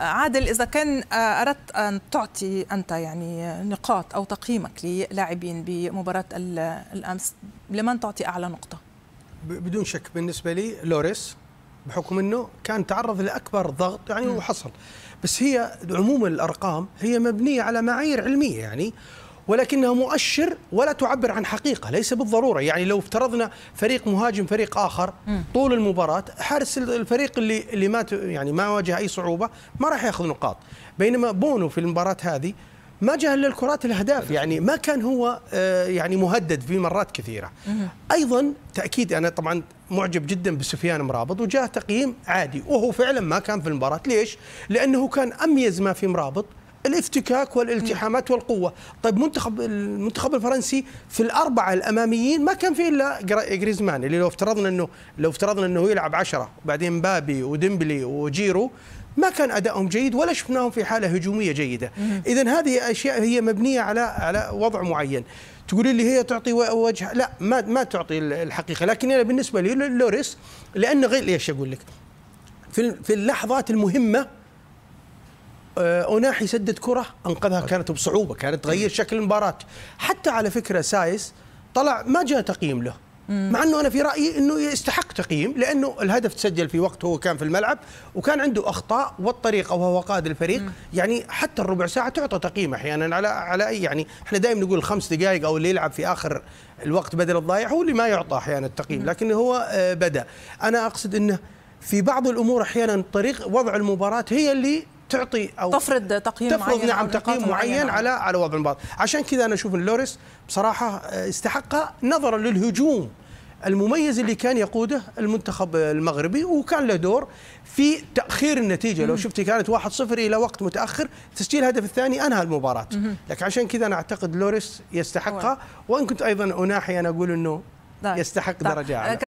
عادل اذا كان آه، اردت ان تعطي انت يعني نقاط او تقييمك للاعبين بمباراه الامس لمن تعطي اعلى نقطه بدون شك بالنسبه لي لوريس بحكم انه كان تعرض لاكبر ضغط يعني وحصل بس هي عموما الارقام هي مبنيه على معايير علميه يعني ولكنها مؤشر ولا تعبر عن حقيقة ليس بالضرورة يعني لو افترضنا فريق مهاجم فريق آخر طول المباراة حارس الفريق اللي, اللي ما يعني ما واجه أي صعوبة ما راح يأخذ نقاط بينما بونو في المباراة هذه ما جاء الا الكرات الاهداف يعني ما كان هو آه، يعني مهدد في مرات كثيره ايضا تاكيد انا طبعا معجب جدا بسفيان مرابط وجاء تقييم عادي وهو فعلا ما كان في المباراه ليش لانه كان اميز ما في مرابط الافتكاك والالتحامات والقوه طيب منتخب المنتخب الفرنسي في الاربعه الاماميين ما كان فيه الا جريزمان اللي لو افترضنا انه لو افترضنا انه يلعب عشرة وبعدين بابي وديمبلي وجيرو ما كان ادائهم جيد ولا شفناهم في حاله هجوميه جيده اذا هذه اشياء هي مبنيه على على وضع معين تقولي لي هي تعطي وجه لا ما ما تعطي الحقيقه لكن انا بالنسبه لي لوريس لانه غير ايش اقول لك في في اللحظات المهمه آه، اوناحي سدد كره انقذها كانت بصعوبه كانت تغير شكل المباراه حتى على فكره سايس طلع ما جاء تقييم له مع انه انا في رايي انه يستحق تقييم لانه الهدف تسجل في وقت هو كان في الملعب وكان عنده اخطاء والطريقه وهو قائد الفريق يعني حتى الربع ساعه تعطى تقييم احيانا على على اي يعني احنا دائما نقول خمس دقائق او اللي يلعب في اخر الوقت بدل الضايع هو اللي ما يعطى احيانا التقييم لكن هو آه، بدا انا اقصد انه في بعض الامور احيانا طريق وضع المباراه هي اللي تعطي او تفرض تقييم تفرض معين نعم تقييم معين على على وضع المباراه عشان كذا انا اشوف لوريس بصراحه استحقها آه، نظرا للهجوم المميز اللي كان يقوده المنتخب المغربي وكان له دور في تاخير النتيجه لو شفتي كانت 1-0 الى وقت متاخر تسجيل الهدف الثاني انهى المباراه لكن عشان كذا انا اعتقد لوريس يستحقها وان كنت ايضا اناحي انا اقول انه يستحق درجه اعلى